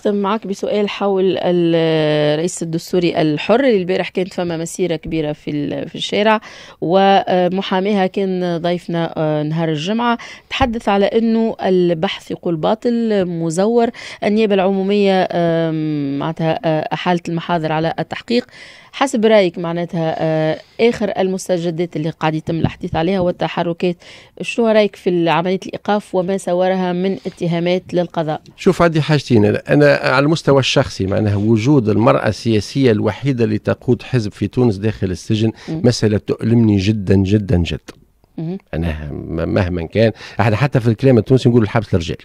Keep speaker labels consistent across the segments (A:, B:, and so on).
A: أختم معك بسؤال حول الرئيس الدستوري الحر اللي البارح كانت فما مسيرة كبيرة في في الشارع ومحاميها كان ضيفنا آه، نهار الجمعة تحدث على أنه البحث يقول باطل مزور النيابة العمومية معناتها آه، أحالت المحاضر على التحقيق حسب رايك معناتها آه، اخر المستجدات اللي قاعد يتم الحديث عليها والتحركات شو رايك في عمليه الايقاف وما سورها من اتهامات للقضاء
B: شوف عندي حاجتين انا على المستوى الشخصي معناها وجود المرأة السياسية الوحيدة اللي تقود حزب في تونس داخل السجن مسألة تؤلمني جدا جدا جدا انا مهما كان احنا حتى في الكلام التونسي نقول الحبس للرجال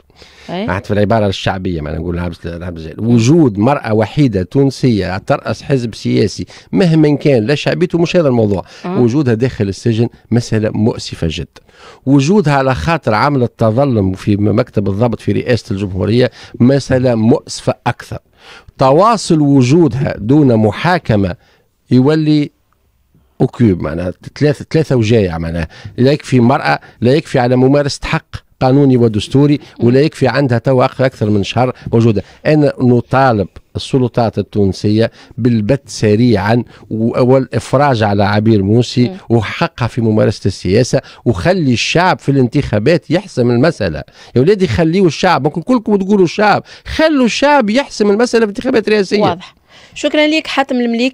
B: أيه؟ حتى في العباره الشعبيه معناها نقول الحبس للرجال وجود مراه وحيده تونسيه تراس حزب سياسي مهما كان لا شعبيته مش هذا الموضوع آه. وجودها داخل السجن مساله مؤسفه جدا وجودها على خاطر عمل التظلم في مكتب الضبط في رئاسه الجمهوريه مساله مؤسفه اكثر تواصل وجودها دون محاكمه يولي او معناها ثلاثه ثلاثه وجايه معناها لا يكفي مراه لا يكفي على ممارسه حق قانوني ودستوري ولا يكفي عندها تو اكثر من شهر موجوده انا نطالب السلطات التونسية بالبت سريعا والإفراج على عبير موسي وحقها في ممارسة السياسة وخلي الشعب في الانتخابات يحسم المسألة يا ولادي خليوا الشعب ممكن كلكم تقولوا الشعب خلوا الشعب يحسم المسألة في الانتخابات الرئاسية واضح شكرا لك حاتم المليك